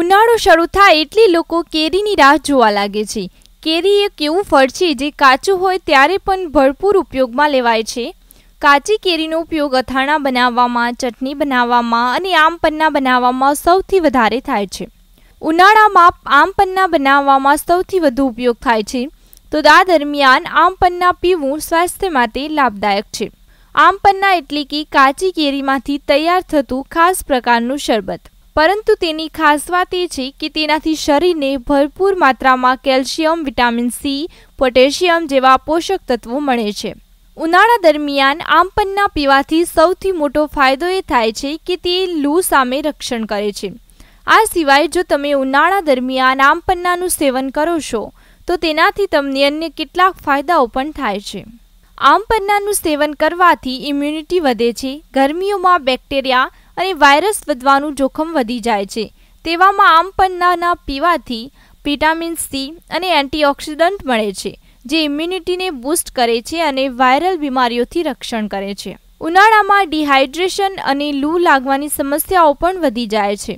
ઉનાળો શરૂ થાય એટલે લોકો કેરીની રાહ જોવા લાગે છે કેરી એક એવું ફળ છે જે કાચું હોય ત્યારે પણ ભરપૂર ઉપયોગમાં લેવાય છે કાચી કેરીનો ઉપયોગ અથાણા બનાવવામાં ચટણી બનાવવામાં અને આમ પન્ના બનાવવામાં સૌથી વધારે થાય છે ઉનાળામાં આમ પન્ના બનાવવામાં સૌથી વધુ ઉપયોગ થાય છે તો આ દરમિયાન આમ પન્ના પીવું સ્વાસ્થ્ય માટે લાભદાયક છે આમ પન્ના એટલે કે કાચી કેરીમાંથી તૈયાર થતું ખાસ પ્રકારનું શરબત પરંતુ તેની ખાસ વાત એ છે કે તેનાથી શરીરને ભરપૂર માત્રામાં કેલ્શિયમ વિટામિન સી પોટેશિયમ જેવા પોષક તત્વો મળે છે ઉનાળા દરમિયાન આમ પન્ના પીવાથી સૌથી મોટો ફાયદો એ થાય છે કે તે લૂ સામે રક્ષણ કરે છે આ સિવાય જો તમે ઉનાળા દરમિયાન આમ પન્નાનું સેવન કરો છો તો તેનાથી તમને અન્ય કેટલાક ફાયદાઓ પણ થાય છે આમ પન્નાનું સેવન કરવાથી ઇમ્યુનિટી વધે છે ગરમીઓમાં બેક્ટેરિયા અને વાયરસ વધવાનું જોખમ વધી જાય છે તેવામાં આમ પન્નાના પીવાથી વિટામિન સી અને એન્ટીઓક્સિડન્ટ મળે છે જે ઇમ્યુનિટીને બૂસ્ટ કરે છે અને વાયરલ બીમારીઓથી રક્ષણ કરે છે ઉનાળામાં ડિહાઇડ્રેશન અને લૂ લાગવાની સમસ્યાઓ પણ વધી જાય છે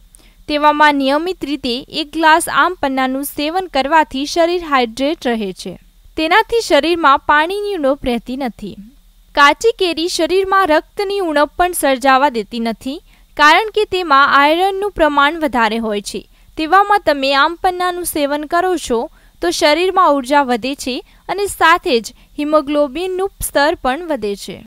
તેવામાં નિયમિત રીતે એક ગ્લાસ આમ પન્નાનું સેવન કરવાથી શરીર હાઇડ્રેટ રહે છે તેનાથી શરીરમાં પાણીની ઉણપ રહેતી નથી કાચી કેરી શરીરમાં રક્તની ઉણપ પણ સર્જાવા દેતી નથી કારણ કે તેમાં આયરનનું પ્રમાણ વધારે હોય છે તેવામાં તમે આમ પન્નાનું સેવન કરો છો તો શરીરમાં ઉર્જા વધે છે અને સાથે જ હિમોગ્લોબિનનું સ્તર પણ વધે છે